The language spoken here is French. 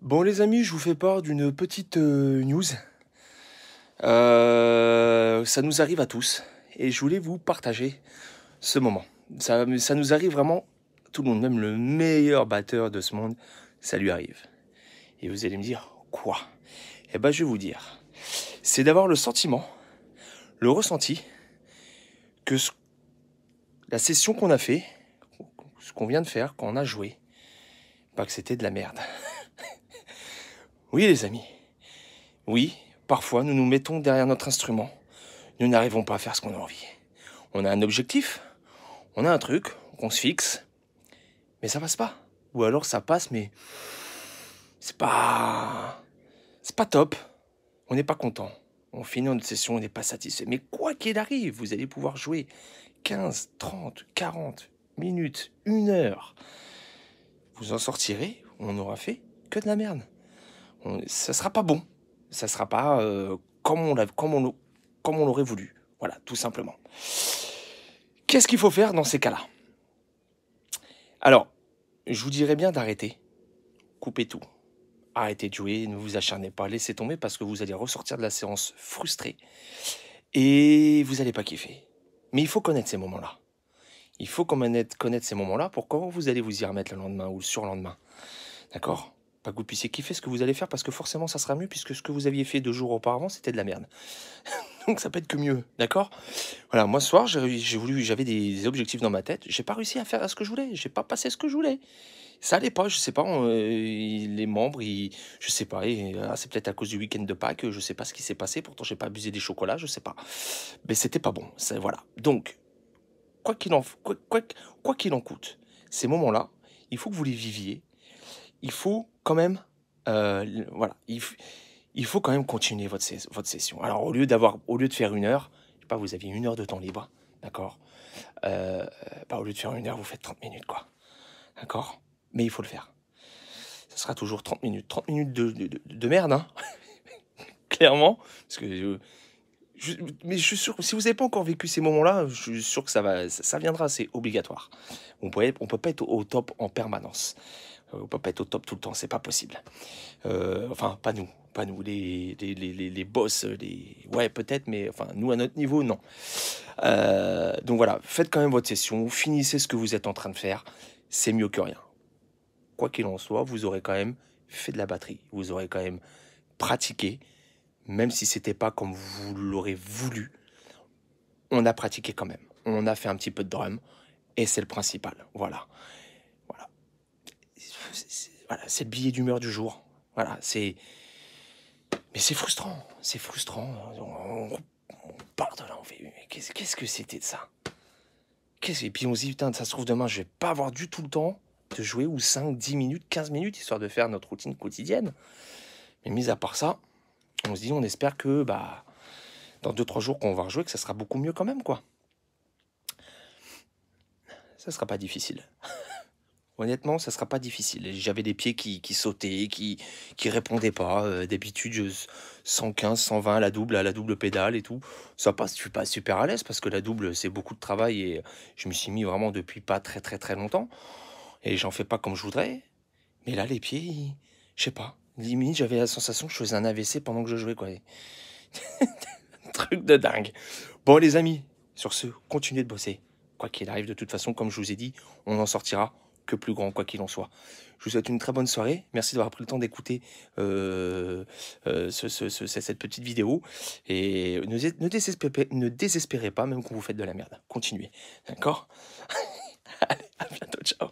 Bon les amis, je vous fais part d'une petite euh, news. Euh, ça nous arrive à tous et je voulais vous partager ce moment. Ça, ça nous arrive vraiment tout le monde, même le meilleur batteur de ce monde, ça lui arrive. Et vous allez me dire quoi Eh ben je vais vous dire. C'est d'avoir le sentiment, le ressenti que la session qu'on a fait, ce qu'on vient de faire, qu'on a joué, pas que c'était de la merde. Oui, les amis. Oui, parfois nous nous mettons derrière notre instrument. Nous n'arrivons pas à faire ce qu'on a envie. On a un objectif, on a un truc qu'on se fixe, mais ça passe pas. Ou alors ça passe, mais c'est pas. C'est pas top. On n'est pas content. On finit notre session, on n'est pas satisfait. Mais quoi qu'il arrive, vous allez pouvoir jouer 15, 30, 40 minutes, une heure. Vous en sortirez, on n'aura fait que de la merde. Ça ça sera pas bon. Ça sera pas euh, comme on comme on, l'aurait voulu. Voilà, tout simplement. Qu'est-ce qu'il faut faire dans ces cas-là Alors, je vous dirais bien d'arrêter, coupez tout, arrêtez de jouer, ne vous acharnez pas, laissez tomber parce que vous allez ressortir de la séance frustré et vous n'allez pas kiffer. Mais il faut connaître ces moments-là. Il faut connaître, connaître ces moments-là pour quand vous allez vous y remettre le lendemain ou le surlendemain. D'accord pas que vous puissiez kiffer ce que vous allez faire parce que forcément ça sera mieux puisque ce que vous aviez fait deux jours auparavant c'était de la merde. Donc ça peut être que mieux, d'accord Voilà, moi ce soir j'ai voulu, j'avais des objectifs dans ma tête, j'ai pas réussi à faire ce que je voulais, j'ai pas passé ce que je voulais. Ça allait pas, je sais pas, euh, les membres, je sais pas, ah, c'est peut-être à cause du week-end de Pâques, je sais pas ce qui s'est passé, pourtant j'ai pas abusé des chocolats, je sais pas. Mais c'était pas bon, voilà. Donc, quoi qu'il en, quoi, quoi, quoi en coûte, ces moments-là, il faut que vous les viviez il faut quand même, euh, voilà, il, faut quand même continuer votre, votre session. Alors au lieu d'avoir, au lieu de faire une heure, je sais pas, vous aviez une heure de temps libre, d'accord. Euh, bah, au lieu de faire une heure, vous faites 30 minutes, quoi, d'accord. Mais il faut le faire. Ce sera toujours 30 minutes, 30 minutes de, de, de merde, hein clairement, parce que mais je suis sûr que si vous n'avez pas encore vécu ces moments-là, je suis sûr que ça, va, ça, viendra, c'est obligatoire. On ne on peut pas être au top en permanence. Euh, on peut pas être au top tout le temps, c'est pas possible. Euh, enfin, pas nous, pas nous, les, les, les, les boss, euh, ouais, peut-être, mais enfin, nous à notre niveau, non. donc voilà, faites quand même votre session, finissez ce que vous êtes en train de faire, c'est mieux que rien. Quoi qu'il en soit, vous aurez quand même fait de la batterie, vous aurez quand même pratiqué, même si ce c'était pas comme vous l'aurez voulu, on a pratiqué quand même, on a fait un petit peu de drum, et c'est le principal, voilà c'est le billet d'humeur du jour. Voilà, c'est. Mais c'est frustrant, c'est frustrant. On, part de là, on fait. Qu'est-ce que c'était de ça Et puis on se dit, putain, ça se trouve demain, je vais pas avoir du tout le temps de jouer ou 5, 10 minutes, 15 minutes, histoire de faire notre routine quotidienne. Mais mis à part ça, on se dit, on espère que bah, dans 2-3 jours qu'on va rejouer, que ça sera beaucoup mieux quand même, quoi. Ça sera pas difficile. Honnêtement, ça sera pas difficile. J'avais des pieds qui, qui, sautaient, qui, qui répondaient pas. Euh, d'habitude, je 115, 120 à la double, à la double pédale et tout. Ça passe, je suis pas super à l'aise parce que la double, c'est beaucoup de travail et je me suis mis vraiment depuis pas très très très longtemps. Et j'en fais pas comme je voudrais. Mais là, les pieds, je sais pas. Limite, j'avais la sensation que je faisais un AVC pendant que je jouais, quoi. Truc de dingue. Bon, les amis, sur ce, continuez de bosser. Quoi qu'il arrive, de toute façon, comme je vous ai dit, on en sortira que plus grand, quoi qu'il en soit. Je vous souhaite une très bonne soirée. Merci d'avoir pris le temps d'écouter euh, euh, cette petite vidéo. Et ne, désespérez, ne pas, même quand vous faites de la merde. Continuez. D'accord à bientôt. Ciao.